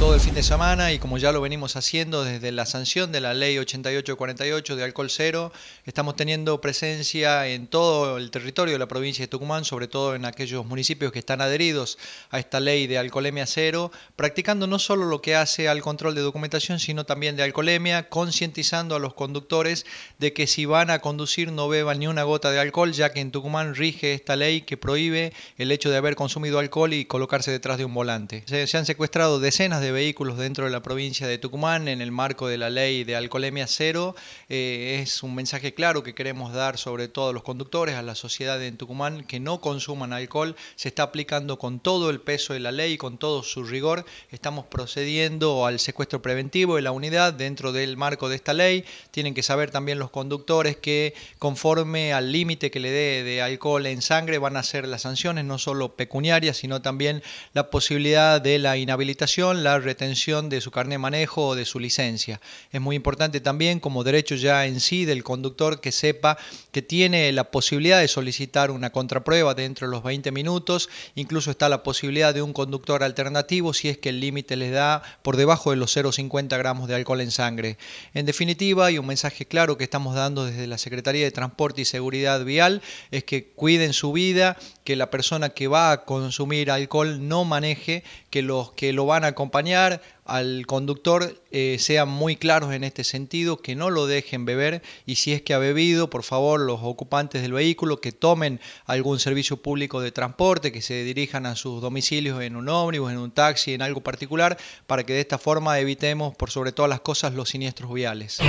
todo el fin de semana y como ya lo venimos haciendo desde la sanción de la ley 8848 de alcohol cero, estamos teniendo presencia en todo el territorio de la provincia de Tucumán, sobre todo en aquellos municipios que están adheridos a esta ley de alcoholemia cero, practicando no solo lo que hace al control de documentación, sino también de alcoholemia, concientizando a los conductores de que si van a conducir no beban ni una gota de alcohol, ya que en Tucumán rige esta ley que prohíbe el hecho de haber consumido alcohol y colocarse detrás de un volante. Se, han secuestrado decenas de vehículos dentro de la provincia de Tucumán en el marco de la ley de alcoholemia cero. Eh, es un mensaje claro que queremos dar sobre todo a los conductores, a la sociedad en Tucumán que no consuman alcohol. Se está aplicando con todo el peso de la ley, con todo su rigor. Estamos procediendo al secuestro preventivo de la unidad dentro del marco de esta ley. Tienen que saber también los conductores que conforme al límite que le dé de alcohol en sangre van a ser las sanciones, no solo pecuniarias, sino también la posibilidad de la inhabilitación, la retención de su carnet de manejo o de su licencia. Es muy importante también como derecho ya en sí del conductor que sepa que tiene la posibilidad de solicitar una contraprueba dentro de los 20 minutos, incluso está la posibilidad de un conductor alternativo si es que el límite les da por debajo de los 0,50 gramos de alcohol en sangre. En definitiva, hay un mensaje claro que estamos dando desde la Secretaría de Transporte y Seguridad Vial, es que cuiden su vida, que la persona que va a consumir alcohol no maneje, que los que lo van a acompañar al conductor eh, sean muy claros en este sentido, que no lo dejen beber y si es que ha bebido, por favor, los ocupantes del vehículo que tomen algún servicio público de transporte, que se dirijan a sus domicilios en un ómnibus, en un taxi, en algo particular, para que de esta forma evitemos, por sobre todas las cosas, los siniestros viales.